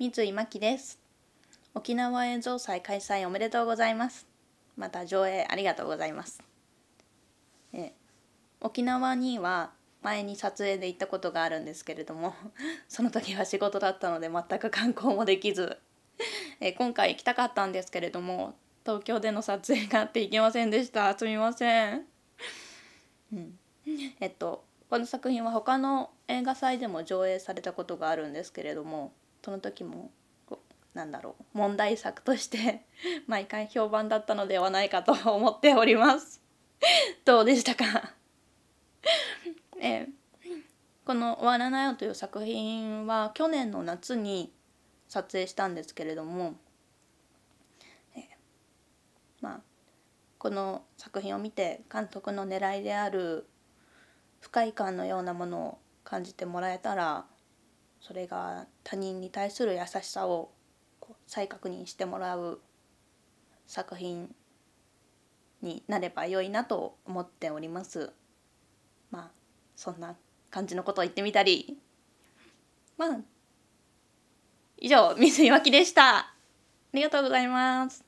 三井真希です沖縄映像祭開催おめでとうございますまた上映ありがとうございますえ沖縄には前に撮影で行ったことがあるんですけれども その時は仕事だったので全く観光もできずえ今回行きたかったんですけれども東京での撮影があって行けませんでしたすみません、うん、えっとこの作品は他の映画祭でも上映されたことがあるんですけれどもその時もなんだろう問題作として 毎回評判だったのではないかと思っております。どうでしたか えこの「終わらないよ」という作品は去年の夏に撮影したんですけれども、えまあ、この作品を見て監督の狙いである不快感のようなものを感じてもらえたらそれが他人に対する優しさを再確認してもらう作品になれば良いなと思っております。まあそんな感じのことを言ってみたりまあ以上水いわきでした。ありがとうございます。